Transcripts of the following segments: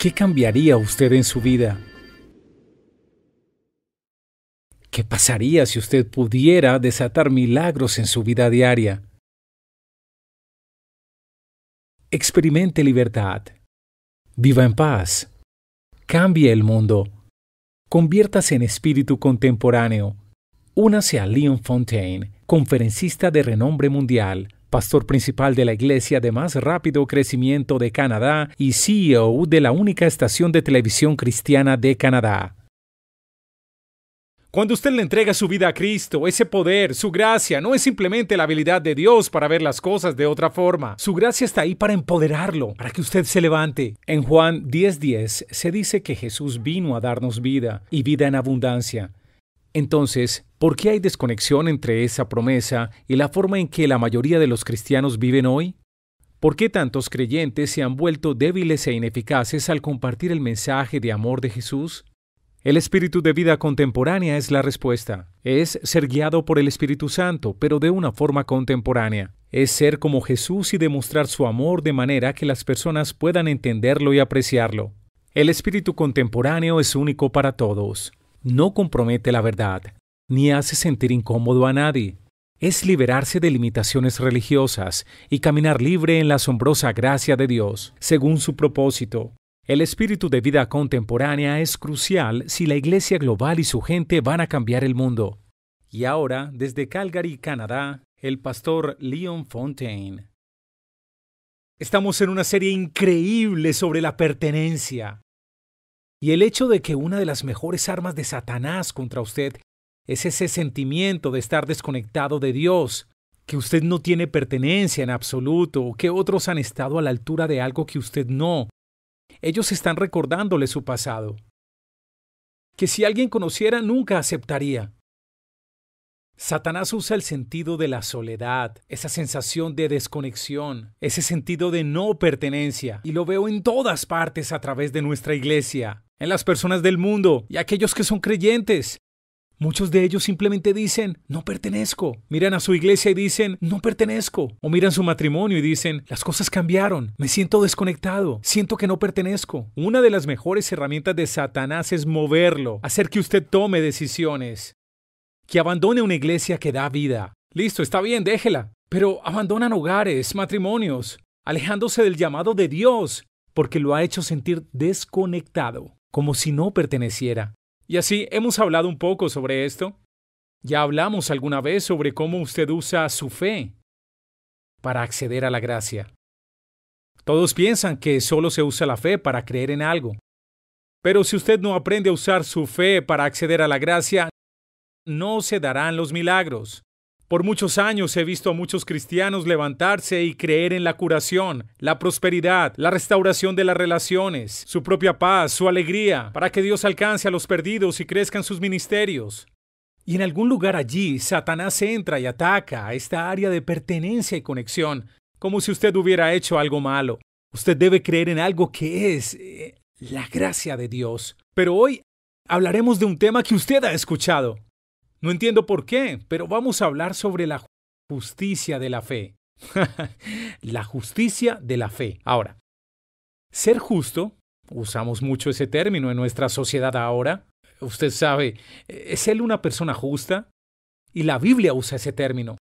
¿Qué cambiaría usted en su vida? ¿Qué pasaría si usted pudiera desatar milagros en su vida diaria? Experimente libertad. Viva en paz. Cambie el mundo. Conviértase en espíritu contemporáneo. Únase a Leon Fontaine, conferencista de renombre mundial, pastor principal de la iglesia de más rápido crecimiento de Canadá y CEO de la única estación de televisión cristiana de Canadá. Cuando usted le entrega su vida a Cristo, ese poder, su gracia, no es simplemente la habilidad de Dios para ver las cosas de otra forma. Su gracia está ahí para empoderarlo, para que usted se levante. En Juan 10:10 se dice que Jesús vino a darnos vida y vida en abundancia. Entonces, ¿por qué hay desconexión entre esa promesa y la forma en que la mayoría de los cristianos viven hoy? ¿Por qué tantos creyentes se han vuelto débiles e ineficaces al compartir el mensaje de amor de Jesús? El espíritu de vida contemporánea es la respuesta. Es ser guiado por el Espíritu Santo, pero de una forma contemporánea. Es ser como Jesús y demostrar su amor de manera que las personas puedan entenderlo y apreciarlo. El espíritu contemporáneo es único para todos no compromete la verdad, ni hace sentir incómodo a nadie. Es liberarse de limitaciones religiosas y caminar libre en la asombrosa gracia de Dios, según su propósito. El espíritu de vida contemporánea es crucial si la Iglesia global y su gente van a cambiar el mundo. Y ahora, desde Calgary, Canadá, el pastor Leon Fontaine. Estamos en una serie increíble sobre la pertenencia. Y el hecho de que una de las mejores armas de Satanás contra usted es ese sentimiento de estar desconectado de Dios, que usted no tiene pertenencia en absoluto, que otros han estado a la altura de algo que usted no. Ellos están recordándole su pasado, que si alguien conociera nunca aceptaría. Satanás usa el sentido de la soledad, esa sensación de desconexión, ese sentido de no pertenencia, y lo veo en todas partes a través de nuestra iglesia en las personas del mundo y aquellos que son creyentes. Muchos de ellos simplemente dicen, no pertenezco. Miran a su iglesia y dicen, no pertenezco. O miran su matrimonio y dicen, las cosas cambiaron, me siento desconectado, siento que no pertenezco. Una de las mejores herramientas de Satanás es moverlo, hacer que usted tome decisiones, que abandone una iglesia que da vida. Listo, está bien, déjela. Pero abandonan hogares, matrimonios, alejándose del llamado de Dios, porque lo ha hecho sentir desconectado como si no perteneciera. Y así hemos hablado un poco sobre esto. Ya hablamos alguna vez sobre cómo usted usa su fe para acceder a la gracia. Todos piensan que solo se usa la fe para creer en algo. Pero si usted no aprende a usar su fe para acceder a la gracia, no se darán los milagros. Por muchos años he visto a muchos cristianos levantarse y creer en la curación, la prosperidad, la restauración de las relaciones, su propia paz, su alegría, para que Dios alcance a los perdidos y crezcan sus ministerios. Y en algún lugar allí, Satanás entra y ataca a esta área de pertenencia y conexión, como si usted hubiera hecho algo malo. Usted debe creer en algo que es eh, la gracia de Dios. Pero hoy hablaremos de un tema que usted ha escuchado, no entiendo por qué, pero vamos a hablar sobre la justicia de la fe. la justicia de la fe. Ahora, ser justo, usamos mucho ese término en nuestra sociedad ahora, usted sabe, eh, ¿es él una persona justa? Y la Biblia usa ese término.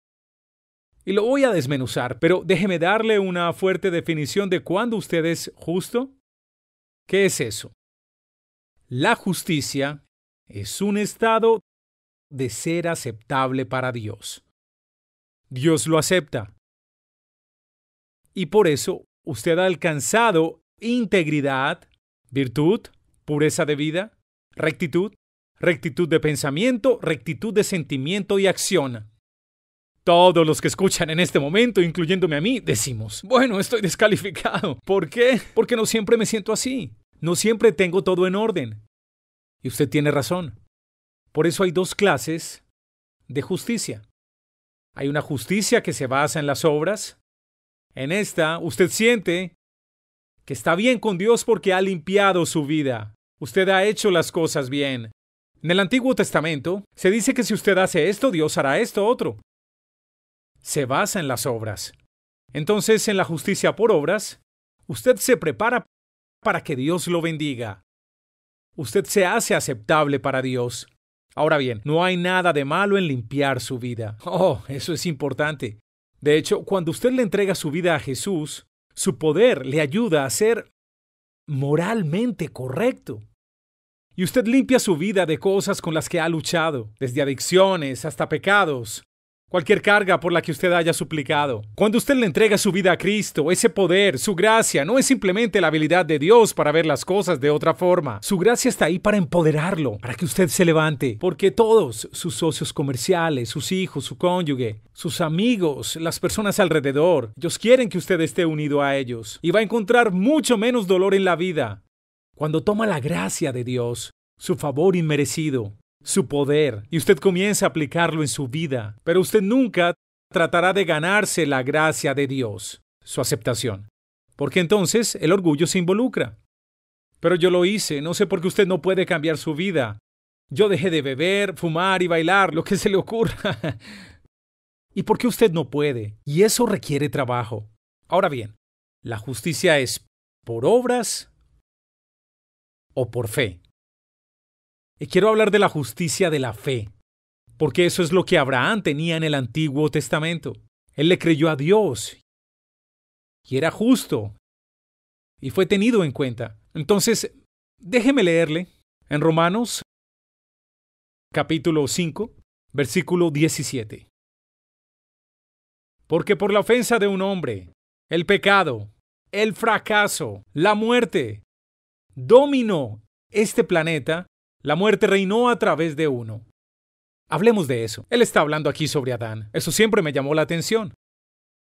Y lo voy a desmenuzar, pero déjeme darle una fuerte definición de cuándo usted es justo. ¿Qué es eso? La justicia es un estado de ser aceptable para Dios. Dios lo acepta. Y por eso usted ha alcanzado integridad, virtud, pureza de vida, rectitud, rectitud de pensamiento, rectitud de sentimiento y acción. Todos los que escuchan en este momento, incluyéndome a mí, decimos, bueno, estoy descalificado. ¿Por qué? Porque no siempre me siento así. No siempre tengo todo en orden. Y usted tiene razón. Por eso hay dos clases de justicia. Hay una justicia que se basa en las obras. En esta, usted siente que está bien con Dios porque ha limpiado su vida. Usted ha hecho las cosas bien. En el Antiguo Testamento se dice que si usted hace esto, Dios hará esto otro. Se basa en las obras. Entonces, en la justicia por obras, usted se prepara para que Dios lo bendiga. Usted se hace aceptable para Dios. Ahora bien, no hay nada de malo en limpiar su vida. Oh, eso es importante. De hecho, cuando usted le entrega su vida a Jesús, su poder le ayuda a ser moralmente correcto. Y usted limpia su vida de cosas con las que ha luchado, desde adicciones hasta pecados, cualquier carga por la que usted haya suplicado. Cuando usted le entrega su vida a Cristo, ese poder, su gracia, no es simplemente la habilidad de Dios para ver las cosas de otra forma. Su gracia está ahí para empoderarlo, para que usted se levante, porque todos, sus socios comerciales, sus hijos, su cónyuge, sus amigos, las personas alrededor, ellos quieren que usted esté unido a ellos y va a encontrar mucho menos dolor en la vida. Cuando toma la gracia de Dios, su favor inmerecido, su poder y usted comienza a aplicarlo en su vida, pero usted nunca tratará de ganarse la gracia de Dios, su aceptación, porque entonces el orgullo se involucra. Pero yo lo hice, no sé por qué usted no puede cambiar su vida. Yo dejé de beber, fumar y bailar, lo que se le ocurra. ¿Y por qué usted no puede? Y eso requiere trabajo. Ahora bien, la justicia es por obras o por fe. Y eh, Quiero hablar de la justicia de la fe, porque eso es lo que Abraham tenía en el Antiguo Testamento. Él le creyó a Dios y era justo y fue tenido en cuenta. Entonces, déjeme leerle en Romanos capítulo 5, versículo 17. Porque por la ofensa de un hombre, el pecado, el fracaso, la muerte, dominó este planeta la muerte reinó a través de uno. Hablemos de eso. Él está hablando aquí sobre Adán. Eso siempre me llamó la atención.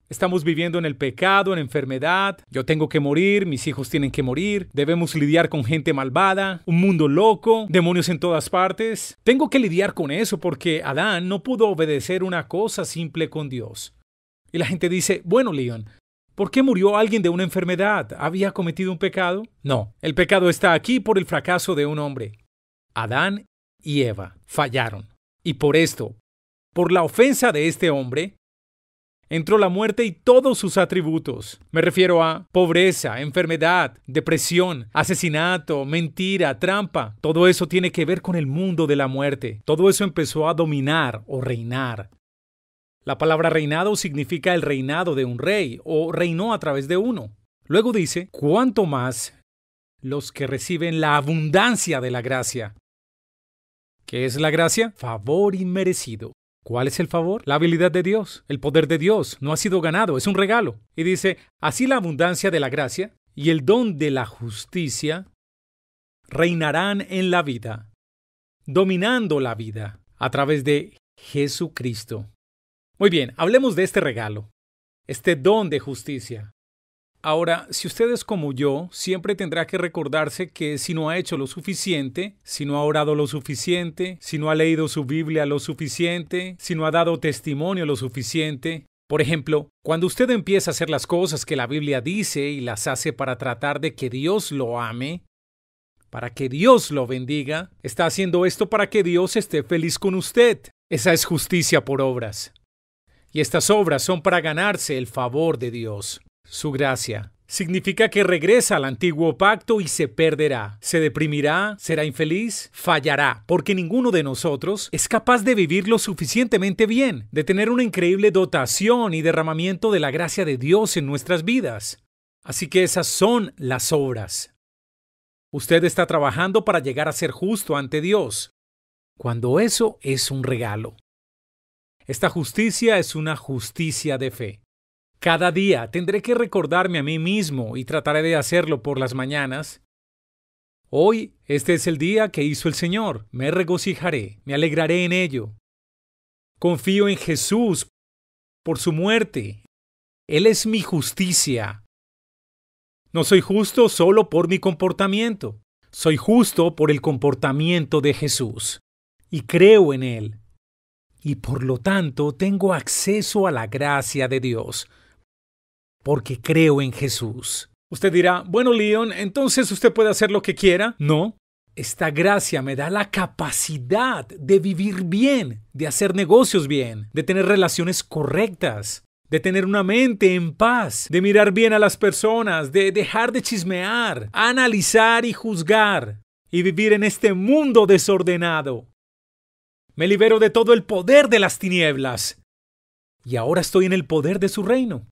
Estamos viviendo en el pecado, en enfermedad. Yo tengo que morir, mis hijos tienen que morir. Debemos lidiar con gente malvada, un mundo loco, demonios en todas partes. Tengo que lidiar con eso porque Adán no pudo obedecer una cosa simple con Dios. Y la gente dice, bueno, León, ¿por qué murió alguien de una enfermedad? ¿Había cometido un pecado? No, el pecado está aquí por el fracaso de un hombre. Adán y Eva fallaron. Y por esto, por la ofensa de este hombre, entró la muerte y todos sus atributos. Me refiero a pobreza, enfermedad, depresión, asesinato, mentira, trampa. Todo eso tiene que ver con el mundo de la muerte. Todo eso empezó a dominar o reinar. La palabra reinado significa el reinado de un rey o reinó a través de uno. Luego dice, cuanto más los que reciben la abundancia de la gracia, ¿Qué es la gracia? Favor inmerecido. ¿Cuál es el favor? La habilidad de Dios, el poder de Dios. No ha sido ganado, es un regalo. Y dice, así la abundancia de la gracia y el don de la justicia reinarán en la vida, dominando la vida a través de Jesucristo. Muy bien, hablemos de este regalo, este don de justicia. Ahora, si usted es como yo, siempre tendrá que recordarse que si no ha hecho lo suficiente, si no ha orado lo suficiente, si no ha leído su Biblia lo suficiente, si no ha dado testimonio lo suficiente, por ejemplo, cuando usted empieza a hacer las cosas que la Biblia dice y las hace para tratar de que Dios lo ame, para que Dios lo bendiga, está haciendo esto para que Dios esté feliz con usted. Esa es justicia por obras. Y estas obras son para ganarse el favor de Dios su gracia. Significa que regresa al antiguo pacto y se perderá, se deprimirá, será infeliz, fallará, porque ninguno de nosotros es capaz de vivir lo suficientemente bien, de tener una increíble dotación y derramamiento de la gracia de Dios en nuestras vidas. Así que esas son las obras. Usted está trabajando para llegar a ser justo ante Dios, cuando eso es un regalo. Esta justicia es una justicia de fe. Cada día tendré que recordarme a mí mismo y trataré de hacerlo por las mañanas. Hoy este es el día que hizo el Señor. Me regocijaré, me alegraré en ello. Confío en Jesús por su muerte. Él es mi justicia. No soy justo solo por mi comportamiento. Soy justo por el comportamiento de Jesús. Y creo en Él. Y por lo tanto tengo acceso a la gracia de Dios porque creo en Jesús. Usted dirá, bueno Leon, entonces usted puede hacer lo que quiera. No, esta gracia me da la capacidad de vivir bien, de hacer negocios bien, de tener relaciones correctas, de tener una mente en paz, de mirar bien a las personas, de dejar de chismear, analizar y juzgar, y vivir en este mundo desordenado. Me libero de todo el poder de las tinieblas. Y ahora estoy en el poder de su reino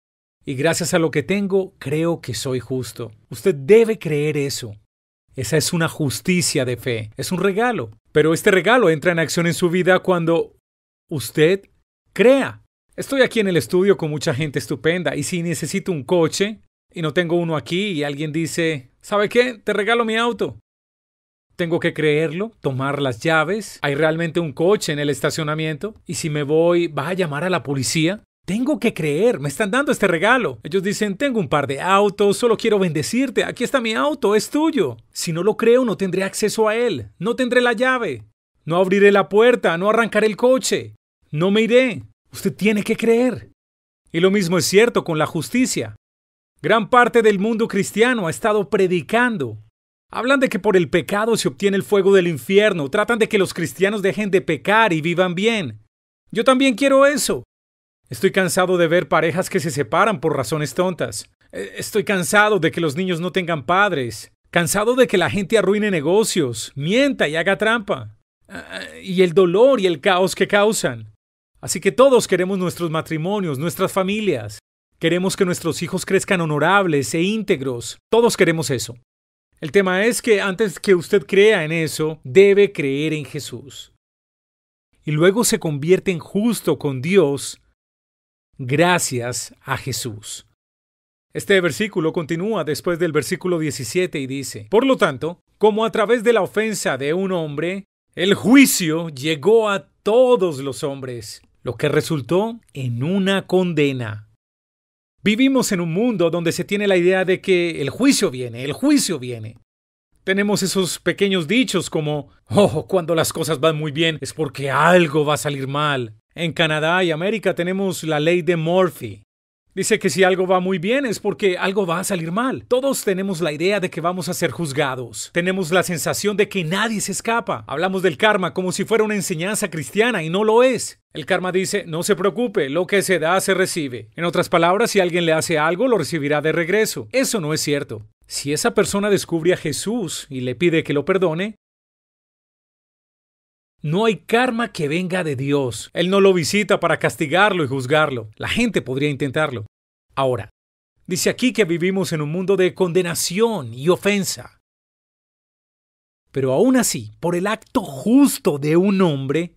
y gracias a lo que tengo creo que soy justo. Usted debe creer eso. Esa es una justicia de fe, es un regalo. Pero este regalo entra en acción en su vida cuando usted crea. Estoy aquí en el estudio con mucha gente estupenda y si necesito un coche y no tengo uno aquí y alguien dice, ¿sabe qué? Te regalo mi auto. Tengo que creerlo, tomar las llaves. Hay realmente un coche en el estacionamiento. Y si me voy, ¿va a llamar a la policía? Tengo que creer, me están dando este regalo. Ellos dicen, tengo un par de autos, solo quiero bendecirte, aquí está mi auto, es tuyo. Si no lo creo, no tendré acceso a él, no tendré la llave, no abriré la puerta, no arrancaré el coche, no me iré. Usted tiene que creer. Y lo mismo es cierto con la justicia. Gran parte del mundo cristiano ha estado predicando. Hablan de que por el pecado se obtiene el fuego del infierno, tratan de que los cristianos dejen de pecar y vivan bien. Yo también quiero eso. Estoy cansado de ver parejas que se separan por razones tontas. E, estoy cansado de que los niños no tengan padres. Cansado de que la gente arruine negocios, mienta y haga trampa. Ah, ah, y el dolor y el caos que causan. Así que todos queremos nuestros matrimonios, nuestras familias. Queremos que nuestros hijos crezcan honorables e íntegros. Todos queremos eso. El tema es que antes que usted crea en eso, debe creer en Jesús. Y luego se convierte en justo con Dios gracias a Jesús. Este versículo continúa después del versículo 17 y dice, Por lo tanto, como a través de la ofensa de un hombre, el juicio llegó a todos los hombres, lo que resultó en una condena. Vivimos en un mundo donde se tiene la idea de que el juicio viene, el juicio viene. Tenemos esos pequeños dichos como, oh, cuando las cosas van muy bien es porque algo va a salir mal. En Canadá y América tenemos la ley de Murphy. Dice que si algo va muy bien es porque algo va a salir mal. Todos tenemos la idea de que vamos a ser juzgados. Tenemos la sensación de que nadie se escapa. Hablamos del karma como si fuera una enseñanza cristiana y no lo es. El karma dice, no se preocupe, lo que se da se recibe. En otras palabras, si alguien le hace algo, lo recibirá de regreso. Eso no es cierto. Si esa persona descubre a Jesús y le pide que lo perdone, no hay karma que venga de Dios. Él no lo visita para castigarlo y juzgarlo. La gente podría intentarlo. Ahora, dice aquí que vivimos en un mundo de condenación y ofensa. Pero aún así, por el acto justo de un hombre,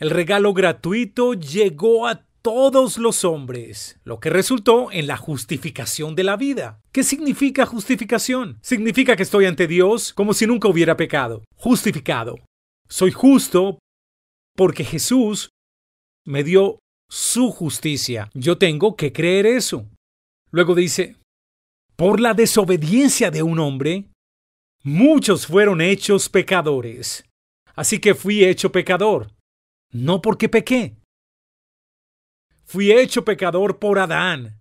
el regalo gratuito llegó a todos los hombres, lo que resultó en la justificación de la vida. ¿Qué significa justificación? Significa que estoy ante Dios como si nunca hubiera pecado, justificado, soy justo porque Jesús me dio su justicia. Yo tengo que creer eso. Luego dice, por la desobediencia de un hombre, muchos fueron hechos pecadores. Así que fui hecho pecador, no porque pequé. Fui hecho pecador por Adán.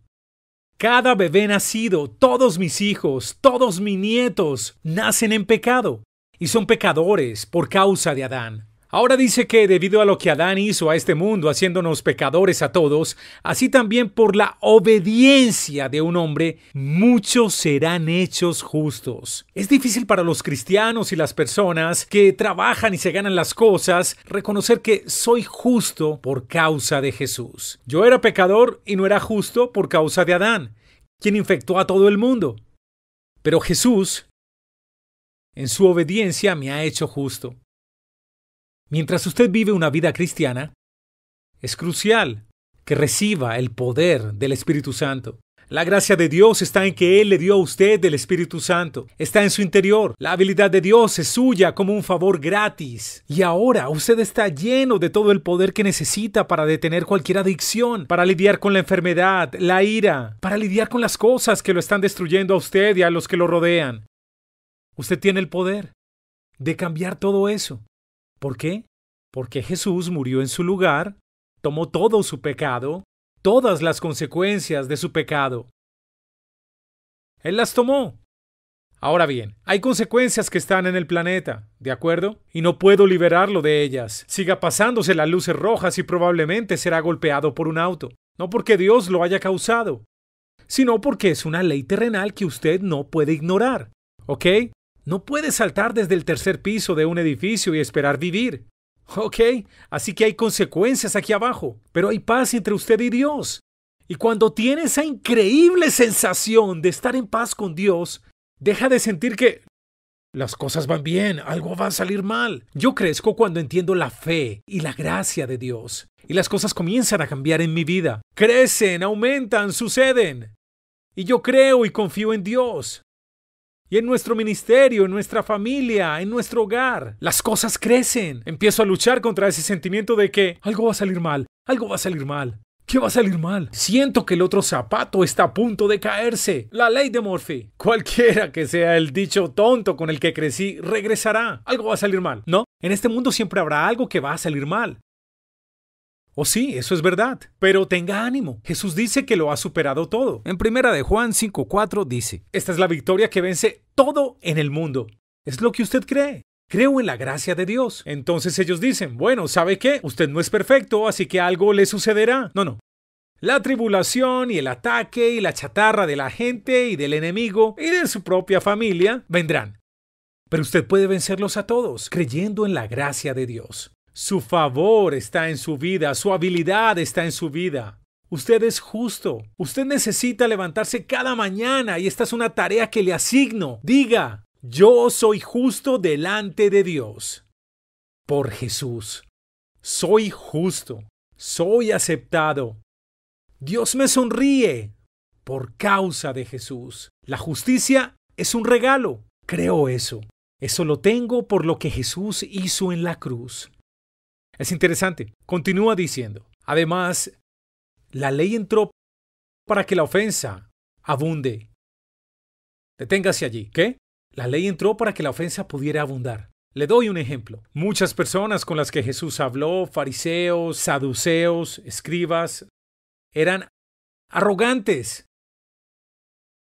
Cada bebé nacido, todos mis hijos, todos mis nietos, nacen en pecado y son pecadores por causa de Adán. Ahora dice que debido a lo que Adán hizo a este mundo, haciéndonos pecadores a todos, así también por la obediencia de un hombre, muchos serán hechos justos. Es difícil para los cristianos y las personas que trabajan y se ganan las cosas reconocer que soy justo por causa de Jesús. Yo era pecador y no era justo por causa de Adán, quien infectó a todo el mundo. Pero Jesús en su obediencia me ha hecho justo. Mientras usted vive una vida cristiana, es crucial que reciba el poder del Espíritu Santo. La gracia de Dios está en que Él le dio a usted el Espíritu Santo. Está en su interior. La habilidad de Dios es suya como un favor gratis. Y ahora usted está lleno de todo el poder que necesita para detener cualquier adicción, para lidiar con la enfermedad, la ira, para lidiar con las cosas que lo están destruyendo a usted y a los que lo rodean. Usted tiene el poder de cambiar todo eso. ¿Por qué? Porque Jesús murió en su lugar, tomó todo su pecado, todas las consecuencias de su pecado. Él las tomó. Ahora bien, hay consecuencias que están en el planeta, ¿de acuerdo? Y no puedo liberarlo de ellas. Siga pasándose las luces rojas y probablemente será golpeado por un auto. No porque Dios lo haya causado, sino porque es una ley terrenal que usted no puede ignorar. ¿Ok? No puedes saltar desde el tercer piso de un edificio y esperar vivir. Ok, así que hay consecuencias aquí abajo, pero hay paz entre usted y Dios. Y cuando tiene esa increíble sensación de estar en paz con Dios, deja de sentir que las cosas van bien, algo va a salir mal. Yo crezco cuando entiendo la fe y la gracia de Dios. Y las cosas comienzan a cambiar en mi vida. Crecen, aumentan, suceden. Y yo creo y confío en Dios en nuestro ministerio, en nuestra familia, en nuestro hogar. Las cosas crecen. Empiezo a luchar contra ese sentimiento de que algo va a salir mal, algo va a salir mal. ¿Qué va a salir mal? Siento que el otro zapato está a punto de caerse. La ley de Murphy. Cualquiera que sea el dicho tonto con el que crecí, regresará. Algo va a salir mal, ¿no? En este mundo siempre habrá algo que va a salir mal. O oh, sí, eso es verdad, pero tenga ánimo. Jesús dice que lo ha superado todo. En primera de Juan 5:4 dice, "Esta es la victoria que vence todo en el mundo." Es lo que usted cree. Creo en la gracia de Dios. Entonces ellos dicen, bueno, ¿sabe qué? Usted no es perfecto, así que algo le sucederá. No, no. La tribulación y el ataque y la chatarra de la gente y del enemigo y de su propia familia vendrán. Pero usted puede vencerlos a todos creyendo en la gracia de Dios. Su favor está en su vida, su habilidad está en su vida. Usted es justo. Usted necesita levantarse cada mañana y esta es una tarea que le asigno. Diga, yo soy justo delante de Dios. Por Jesús. Soy justo. Soy aceptado. Dios me sonríe. Por causa de Jesús. La justicia es un regalo. Creo eso. Eso lo tengo por lo que Jesús hizo en la cruz. Es interesante. Continúa diciendo. Además, la ley entró para que la ofensa abunde. Deténgase allí. ¿Qué? La ley entró para que la ofensa pudiera abundar. Le doy un ejemplo. Muchas personas con las que Jesús habló, fariseos, saduceos, escribas, eran arrogantes.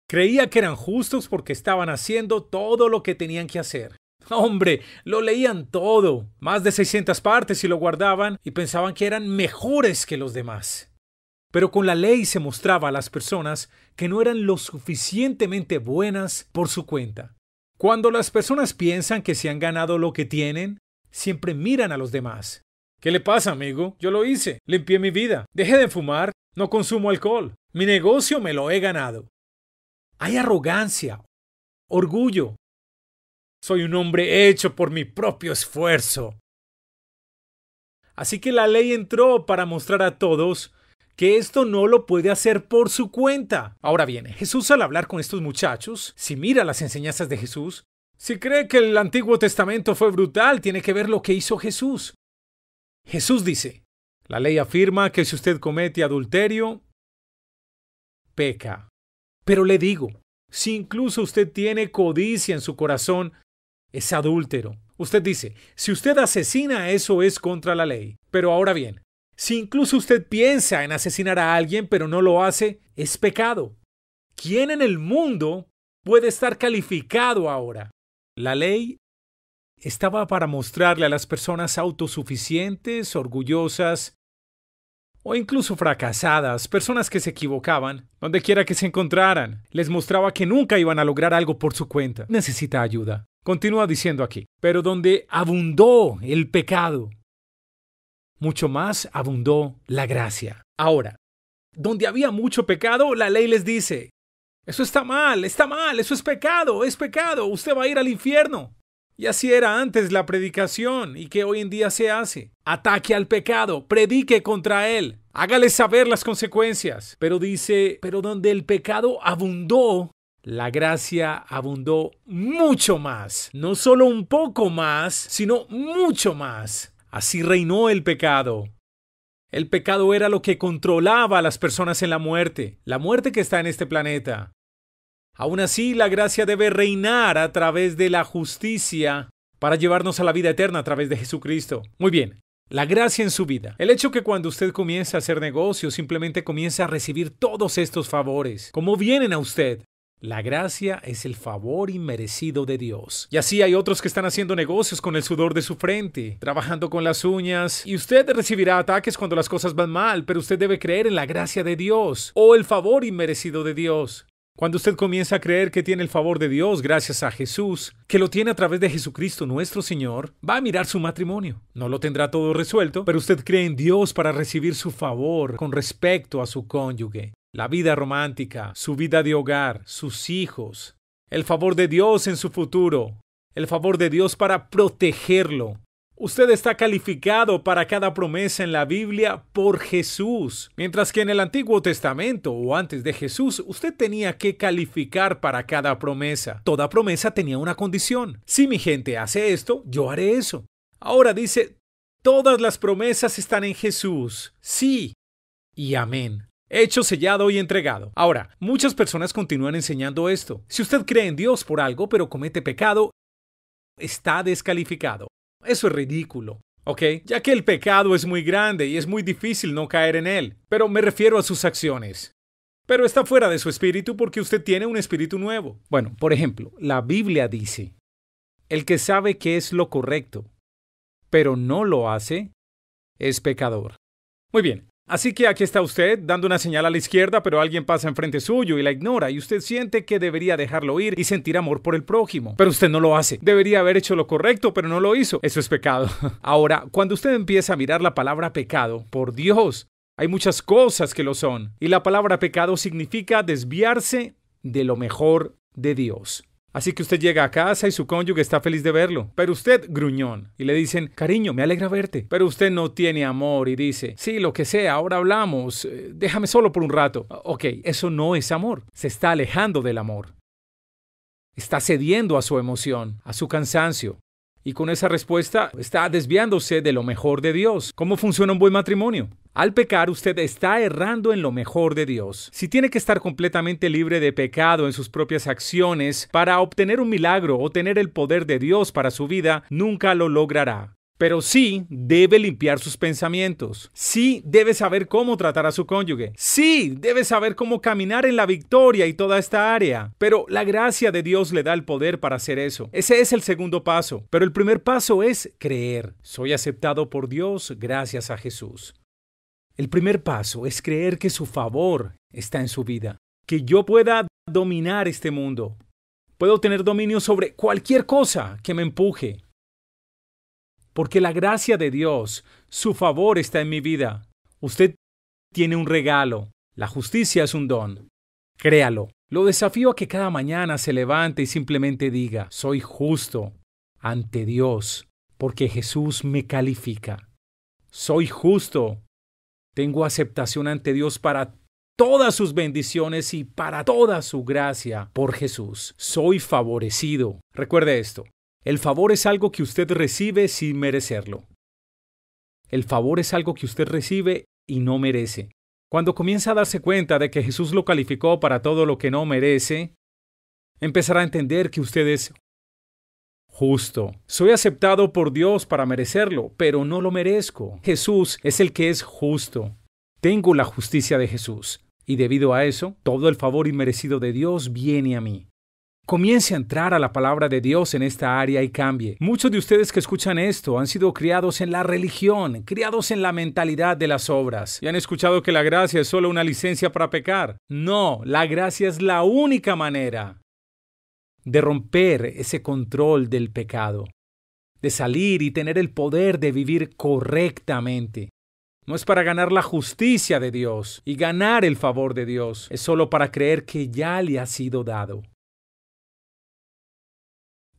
Creía que eran justos porque estaban haciendo todo lo que tenían que hacer. Hombre, lo leían todo, más de 600 partes y lo guardaban y pensaban que eran mejores que los demás. Pero con la ley se mostraba a las personas que no eran lo suficientemente buenas por su cuenta. Cuando las personas piensan que se han ganado lo que tienen, siempre miran a los demás. ¿Qué le pasa, amigo? Yo lo hice, limpié mi vida, dejé de fumar, no consumo alcohol, mi negocio me lo he ganado. Hay arrogancia, orgullo, soy un hombre hecho por mi propio esfuerzo. Así que la ley entró para mostrar a todos que esto no lo puede hacer por su cuenta. Ahora bien, Jesús al hablar con estos muchachos, si mira las enseñanzas de Jesús, si cree que el Antiguo Testamento fue brutal, tiene que ver lo que hizo Jesús. Jesús dice, la ley afirma que si usted comete adulterio, peca. Pero le digo, si incluso usted tiene codicia en su corazón, es adúltero. Usted dice, si usted asesina, eso es contra la ley. Pero ahora bien, si incluso usted piensa en asesinar a alguien pero no lo hace, es pecado. ¿Quién en el mundo puede estar calificado ahora? La ley estaba para mostrarle a las personas autosuficientes, orgullosas o incluso fracasadas, personas que se equivocaban, donde quiera que se encontraran. Les mostraba que nunca iban a lograr algo por su cuenta. Necesita ayuda. Continúa diciendo aquí, pero donde abundó el pecado, mucho más abundó la gracia. Ahora, donde había mucho pecado, la ley les dice, eso está mal, está mal, eso es pecado, es pecado, usted va a ir al infierno. Y así era antes la predicación y que hoy en día se hace. Ataque al pecado, predique contra él, hágale saber las consecuencias. Pero dice, pero donde el pecado abundó, la gracia abundó mucho más, no solo un poco más, sino mucho más. Así reinó el pecado. El pecado era lo que controlaba a las personas en la muerte, la muerte que está en este planeta. Aún así, la gracia debe reinar a través de la justicia para llevarnos a la vida eterna a través de Jesucristo. Muy bien, la gracia en su vida. El hecho que cuando usted comienza a hacer negocios, simplemente comienza a recibir todos estos favores, cómo vienen a usted. La gracia es el favor inmerecido de Dios. Y así hay otros que están haciendo negocios con el sudor de su frente, trabajando con las uñas, y usted recibirá ataques cuando las cosas van mal, pero usted debe creer en la gracia de Dios o el favor inmerecido de Dios. Cuando usted comienza a creer que tiene el favor de Dios gracias a Jesús, que lo tiene a través de Jesucristo nuestro Señor, va a mirar su matrimonio. No lo tendrá todo resuelto, pero usted cree en Dios para recibir su favor con respecto a su cónyuge la vida romántica, su vida de hogar, sus hijos, el favor de Dios en su futuro, el favor de Dios para protegerlo. Usted está calificado para cada promesa en la Biblia por Jesús, mientras que en el Antiguo Testamento o antes de Jesús usted tenía que calificar para cada promesa. Toda promesa tenía una condición. Si mi gente hace esto, yo haré eso. Ahora dice, todas las promesas están en Jesús. Sí. Y amén hecho, sellado y entregado. Ahora, muchas personas continúan enseñando esto. Si usted cree en Dios por algo pero comete pecado, está descalificado. Eso es ridículo. ¿ok? Ya que el pecado es muy grande y es muy difícil no caer en él, pero me refiero a sus acciones. Pero está fuera de su espíritu porque usted tiene un espíritu nuevo. Bueno, por ejemplo, la Biblia dice, el que sabe que es lo correcto, pero no lo hace, es pecador. Muy bien, Así que aquí está usted dando una señal a la izquierda, pero alguien pasa enfrente suyo y la ignora y usted siente que debería dejarlo ir y sentir amor por el prójimo, pero usted no lo hace. Debería haber hecho lo correcto, pero no lo hizo. Eso es pecado. Ahora, cuando usted empieza a mirar la palabra pecado, por Dios, hay muchas cosas que lo son. Y la palabra pecado significa desviarse de lo mejor de Dios. Así que usted llega a casa y su cónyuge está feliz de verlo, pero usted gruñón y le dicen, cariño, me alegra verte, pero usted no tiene amor y dice, sí, lo que sea, ahora hablamos, eh, déjame solo por un rato. Ok, eso no es amor, se está alejando del amor. Está cediendo a su emoción, a su cansancio, y con esa respuesta está desviándose de lo mejor de Dios. ¿Cómo funciona un buen matrimonio? Al pecar usted está errando en lo mejor de Dios. Si tiene que estar completamente libre de pecado en sus propias acciones para obtener un milagro o tener el poder de Dios para su vida, nunca lo logrará. Pero sí debe limpiar sus pensamientos. Sí debe saber cómo tratar a su cónyuge. Sí debe saber cómo caminar en la victoria y toda esta área. Pero la gracia de Dios le da el poder para hacer eso. Ese es el segundo paso. Pero el primer paso es creer. Soy aceptado por Dios gracias a Jesús. El primer paso es creer que su favor está en su vida. Que yo pueda dominar este mundo. Puedo tener dominio sobre cualquier cosa que me empuje porque la gracia de Dios, su favor está en mi vida. Usted tiene un regalo, la justicia es un don. Créalo. Lo desafío a que cada mañana se levante y simplemente diga, soy justo ante Dios, porque Jesús me califica. Soy justo. Tengo aceptación ante Dios para todas sus bendiciones y para toda su gracia por Jesús. Soy favorecido. Recuerde esto, el favor es algo que usted recibe sin merecerlo. El favor es algo que usted recibe y no merece. Cuando comienza a darse cuenta de que Jesús lo calificó para todo lo que no merece, empezará a entender que usted es justo. Soy aceptado por Dios para merecerlo, pero no lo merezco. Jesús es el que es justo. Tengo la justicia de Jesús, y debido a eso, todo el favor inmerecido de Dios viene a mí. Comience a entrar a la palabra de Dios en esta área y cambie. Muchos de ustedes que escuchan esto han sido criados en la religión, criados en la mentalidad de las obras y han escuchado que la gracia es solo una licencia para pecar. No, la gracia es la única manera de romper ese control del pecado, de salir y tener el poder de vivir correctamente. No es para ganar la justicia de Dios y ganar el favor de Dios, es solo para creer que ya le ha sido dado.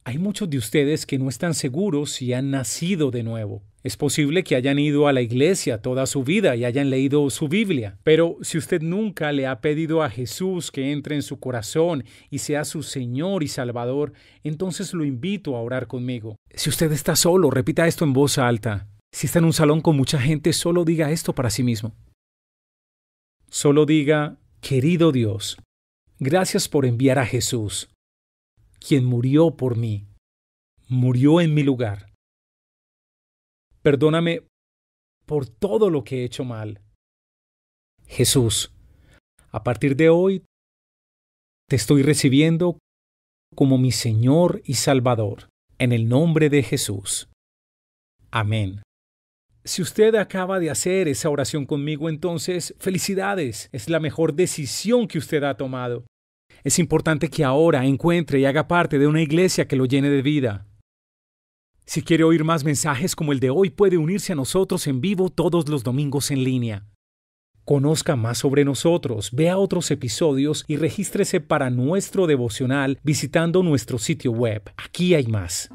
Hay muchos de ustedes que no están seguros si han nacido de nuevo. Es posible que hayan ido a la iglesia toda su vida y hayan leído su Biblia, pero si usted nunca le ha pedido a Jesús que entre en su corazón y sea su Señor y Salvador, entonces lo invito a orar conmigo. Si usted está solo, repita esto en voz alta. Si está en un salón con mucha gente, solo diga esto para sí mismo. Solo diga, querido Dios, gracias por enviar a Jesús quien murió por mí, murió en mi lugar. Perdóname por todo lo que he hecho mal. Jesús, a partir de hoy te estoy recibiendo como mi Señor y Salvador, en el nombre de Jesús. Amén. Si usted acaba de hacer esa oración conmigo, entonces felicidades, es la mejor decisión que usted ha tomado. Es importante que ahora encuentre y haga parte de una iglesia que lo llene de vida. Si quiere oír más mensajes como el de hoy, puede unirse a nosotros en vivo todos los domingos en línea. Conozca más sobre nosotros, vea otros episodios y regístrese para nuestro devocional visitando nuestro sitio web. Aquí hay más.